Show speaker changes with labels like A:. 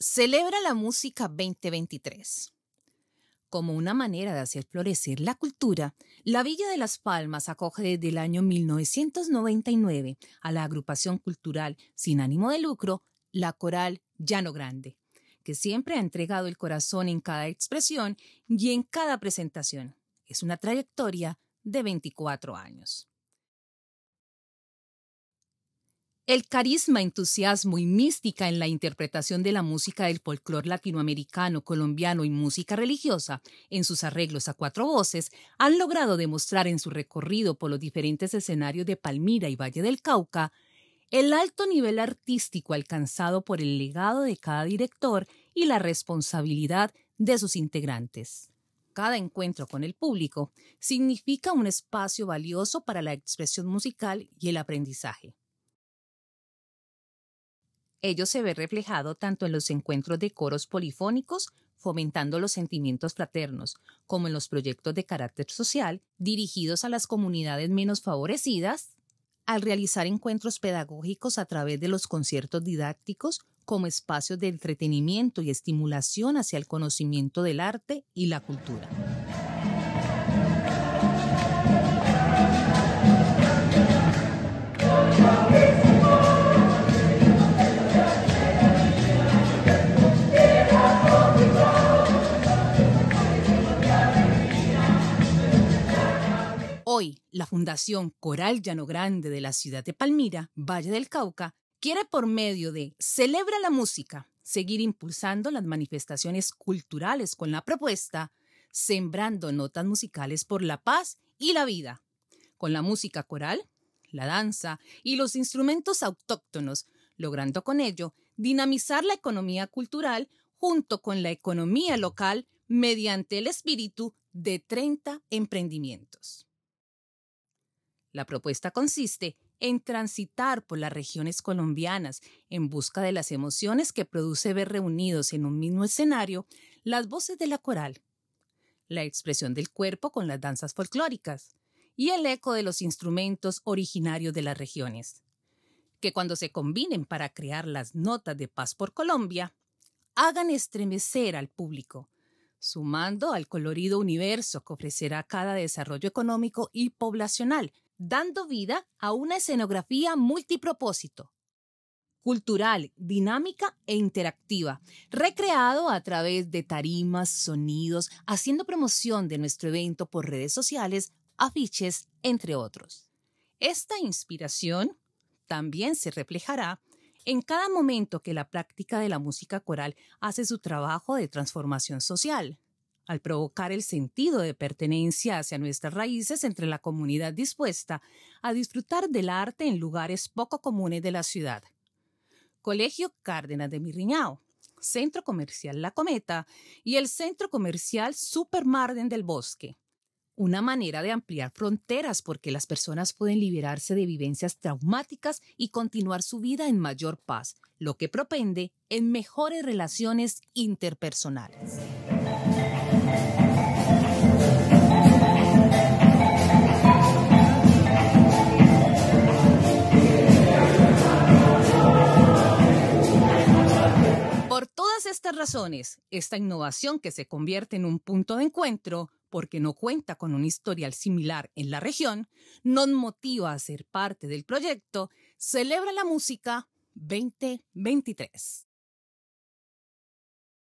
A: celebra la música 2023. Como una manera de hacer florecer la cultura, la Villa de las Palmas acoge desde el año 1999 a la agrupación cultural sin ánimo de lucro, la Coral Llano Grande, que siempre ha entregado el corazón en cada expresión y en cada presentación. Es una trayectoria de 24 años. El carisma, entusiasmo y mística en la interpretación de la música del folclore latinoamericano, colombiano y música religiosa, en sus arreglos a cuatro voces, han logrado demostrar en su recorrido por los diferentes escenarios de Palmira y Valle del Cauca el alto nivel artístico alcanzado por el legado de cada director y la responsabilidad de sus integrantes cada encuentro con el público significa un espacio valioso para la expresión musical y el aprendizaje. Ello se ve reflejado tanto en los encuentros de coros polifónicos, fomentando los sentimientos fraternos, como en los proyectos de carácter social dirigidos a las comunidades menos favorecidas, al realizar encuentros pedagógicos a través de los conciertos didácticos como espacios de entretenimiento y estimulación hacia el conocimiento del arte y la cultura. Hoy, la Fundación Coral Llano Grande de la ciudad de Palmira, Valle del Cauca, quiere por medio de Celebra la Música seguir impulsando las manifestaciones culturales con la propuesta Sembrando Notas Musicales por la Paz y la Vida, con la música coral, la danza y los instrumentos autóctonos, logrando con ello dinamizar la economía cultural junto con la economía local mediante el espíritu de 30 emprendimientos. La propuesta consiste en transitar por las regiones colombianas en busca de las emociones que produce ver reunidos en un mismo escenario las voces de la coral, la expresión del cuerpo con las danzas folclóricas y el eco de los instrumentos originarios de las regiones, que cuando se combinen para crear las notas de paz por Colombia, hagan estremecer al público, sumando al colorido universo que ofrecerá cada desarrollo económico y poblacional, dando vida a una escenografía multipropósito, cultural, dinámica e interactiva, recreado a través de tarimas, sonidos, haciendo promoción de nuestro evento por redes sociales, afiches, entre otros. Esta inspiración también se reflejará en cada momento que la práctica de la música coral hace su trabajo de transformación social al provocar el sentido de pertenencia hacia nuestras raíces entre la comunidad dispuesta a disfrutar del arte en lugares poco comunes de la ciudad. Colegio Cárdenas de Mirriñao, Centro Comercial La Cometa y el Centro Comercial Supermarden del Bosque. Una manera de ampliar fronteras porque las personas pueden liberarse de vivencias traumáticas y continuar su vida en mayor paz, lo que propende en mejores relaciones interpersonales. razones, esta innovación que se convierte en un punto de encuentro porque no cuenta con un historial similar en la región, nos motiva a ser parte del proyecto Celebra la Música 2023.